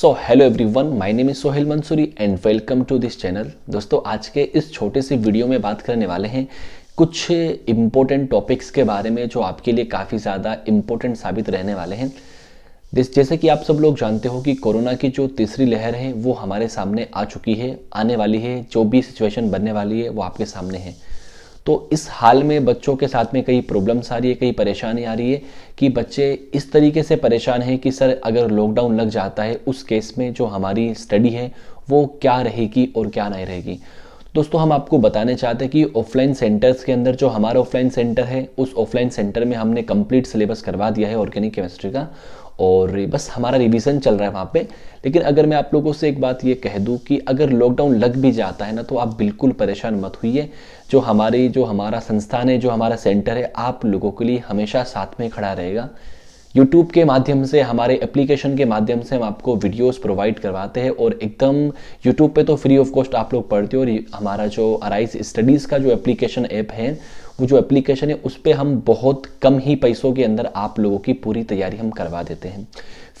so hello one my name is Sohail Mansuri and welcome to this channel दोस्तों आज के इस छोटे से वीडियो में बात करने वाले हैं कुछ इम्पोर्टेंट टॉपिक्स के बारे में जो आपके लिए काफ़ी ज़्यादा इम्पोर्टेंट साबित रहने वाले हैं जैसे कि आप सब लोग जानते हो कि कोरोना की जो तीसरी लहर है वो हमारे सामने आ चुकी है आने वाली है जो भी सिचुएशन बनने वाली है वो आपके सामने है तो इस हाल में बच्चों के साथ में कई प्रॉब्लम्स आ रही है कई परेशानी आ रही है कि बच्चे इस तरीके से परेशान हैं कि सर अगर लॉकडाउन लग जाता है उस केस में जो हमारी स्टडी है वो क्या रहेगी और क्या नहीं रहेगी दोस्तों हम आपको बताने चाहते हैं कि ऑफलाइन सेंटर्स के अंदर जो हमारा ऑफलाइन सेंटर है उस ऑफलाइन सेंटर में हमने कंप्लीट सिलेबस करवा दिया है ऑर्गेनिक केमिस्ट्री का और बस हमारा रिवीजन चल रहा है वहाँ पे लेकिन अगर मैं आप लोगों से एक बात ये कह दूँ कि अगर लॉकडाउन लग भी जाता है ना तो आप बिल्कुल परेशान मत हुई जो हमारी जो हमारा संस्थान है जो हमारा सेंटर है आप लोगों के लिए हमेशा साथ में खड़ा रहेगा यूट्यूब के माध्यम से हमारे एप्लीकेशन के माध्यम से हम आपको वीडियोस प्रोवाइड करवाते हैं और एकदम यूट्यूब पे तो फ्री ऑफ कॉस्ट आप लोग पढ़ते हो और हमारा जो अराइज स्टडीज़ का जो एप्लीकेशन ऐप है वो जो एप्लीकेशन है उस पर हम बहुत कम ही पैसों के अंदर आप लोगों की पूरी तैयारी हम करवा देते हैं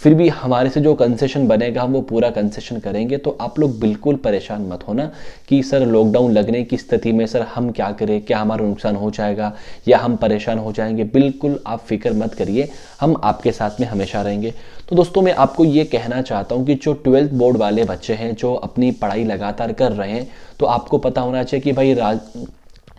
फिर भी हमारे से जो कंसेशन बनेगा हम वो पूरा कंसेशन करेंगे तो आप लोग बिल्कुल परेशान मत होना कि सर लॉकडाउन लगने की स्थिति में सर हम क्या करें क्या हमारा नुकसान हो जाएगा या हम परेशान हो जाएंगे बिल्कुल आप फिक्र मत करिए हम आपके साथ में हमेशा रहेंगे तो दोस्तों मैं आपको ये कहना चाहता हूँ कि जो ट्वेल्थ बोर्ड वाले बच्चे हैं जो अपनी पढ़ाई लगातार कर रहे हैं तो आपको पता होना चाहिए कि भाई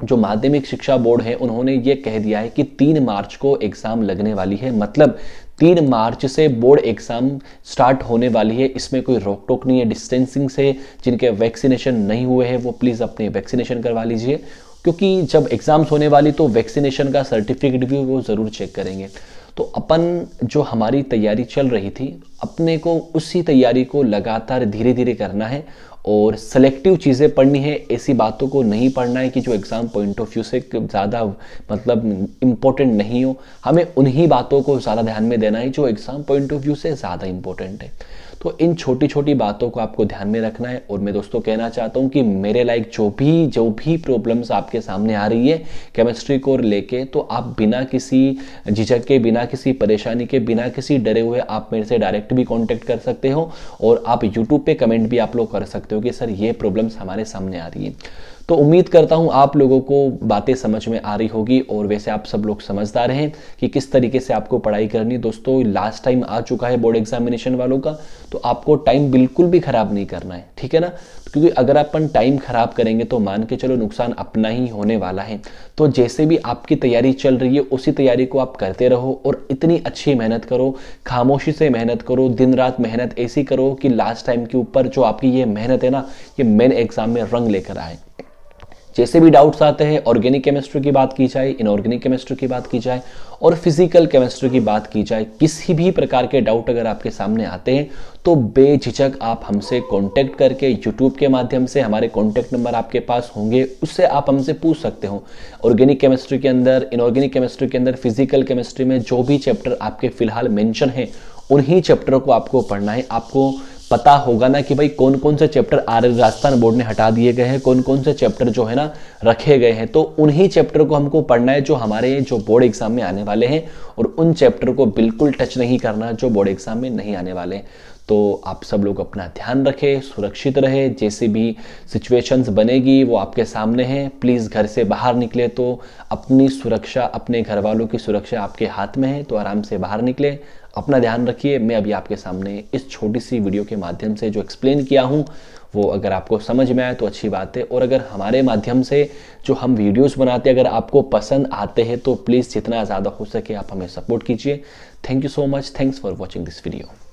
जो माध्यमिक शिक्षा बोर्ड है उन्होंने ये कह दिया है कि तीन मार्च को एग्जाम लगने वाली है मतलब तीन मार्च से बोर्ड एग्जाम स्टार्ट होने वाली है इसमें कोई रोक टोक नहीं है डिस्टेंसिंग से जिनके वैक्सीनेशन नहीं हुए हैं वो प्लीज़ अपने वैक्सीनेशन करवा लीजिए क्योंकि जब एग्ज़ाम्स होने वाली तो वैक्सीनेशन का सर्टिफिकेट भी वो ज़रूर चेक करेंगे तो अपन जो हमारी तैयारी चल रही थी अपने को उसी तैयारी को लगातार धीरे धीरे करना है और सेलेक्टिव चीज़ें पढ़नी है ऐसी बातों को नहीं पढ़ना है कि जो एग्ज़ाम पॉइंट ऑफ व्यू से ज़्यादा मतलब इम्पोर्टेंट नहीं हो हमें उन्हीं बातों को ज़्यादा ध्यान में देना है जो एग्ज़ाम पॉइंट ऑफ व्यू से ज़्यादा इम्पोर्टेंट है तो इन छोटी छोटी बातों को आपको ध्यान में रखना है और मैं दोस्तों कहना चाहता हूँ कि मेरे लाइक जो भी जो भी प्रॉब्लम्स आपके सामने आ रही है केमिस्ट्री को लेके तो आप बिना किसी झिझक के बिना किसी परेशानी के बिना किसी डरे हुए आप मेरे से डायरेक्ट भी कॉन्टेक्ट कर सकते हो और आप यूट्यूब पर कमेंट भी आप लोग कर सकते हो कि सर ये प्रॉब्लम्स हमारे सामने आ रही है तो उम्मीद करता हूँ आप लोगों को बातें समझ में आ रही होगी और वैसे आप सब लोग समझदार हैं कि किस तरीके से आपको पढ़ाई करनी दोस्तों लास्ट टाइम आ चुका है बोर्ड एग्जामिनेशन वालों का तो आपको टाइम बिल्कुल भी ख़राब नहीं करना है ठीक है ना तो क्योंकि अगर अपन टाइम ख़राब करेंगे तो मान के चलो नुकसान अपना ही होने वाला है तो जैसे भी आपकी तैयारी चल रही है उसी तैयारी को आप करते रहो और इतनी अच्छी मेहनत करो खामोशी से मेहनत करो दिन रात मेहनत ऐसी करो कि लास्ट टाइम के ऊपर जो आपकी ये मेहनत है ना ये मेन एग्ज़ाम में रंग लेकर आए जैसे भी डाउट्स आते हैं ऑर्गेनिक केमिस्ट्री की बात की जाए इनऑर्गेनिक केमिस्ट्री की बात की जाए और फिजिकल केमिस्ट्री की बात की जाए किसी भी प्रकार के डाउट अगर आपके सामने आते हैं तो बेझिझक आप हमसे कांटेक्ट करके यूट्यूब के माध्यम से हमारे कांटेक्ट नंबर आपके पास होंगे उससे आप हमसे पूछ सकते हो ऑर्गेनिक केमिस्ट्री के अंदर इनऑर्गेनिक केमिस्ट्री के अंदर फिजिकल केमिस्ट्री में जो भी चैप्टर आपके फिलहाल मैंशन है उन्हीं चैप्टर को आपको पढ़ना है आपको पता होगा ना कि भाई कौन कौन से चैप्टर आर राजस्थान बोर्ड ने हटा दिए गए हैं कौन कौन से चैप्टर जो है ना रखे गए हैं तो उन्हीं चैप्टर को हमको पढ़ना है जो हमारे जो बोर्ड एग्जाम में आने वाले हैं और उन चैप्टर को बिल्कुल टच नहीं करना जो बोर्ड एग्जाम में नहीं आने वाले तो आप सब लोग अपना ध्यान रखें सुरक्षित रहे जैसे भी सिचुएशंस बनेगी वो आपके सामने हैं प्लीज़ घर से बाहर निकले तो अपनी सुरक्षा अपने घर वालों की सुरक्षा आपके हाथ में है तो आराम से बाहर निकले अपना ध्यान रखिए मैं अभी आपके सामने इस छोटी सी वीडियो के माध्यम से जो एक्सप्लेन किया हूँ वो अगर आपको समझ में आए तो अच्छी बात है और अगर हमारे माध्यम से जो हम वीडियोस बनाते हैं अगर आपको पसंद आते हैं तो प्लीज़ जितना ज़्यादा हो सके आप हमें सपोर्ट कीजिए thank you so much thanks for watching this video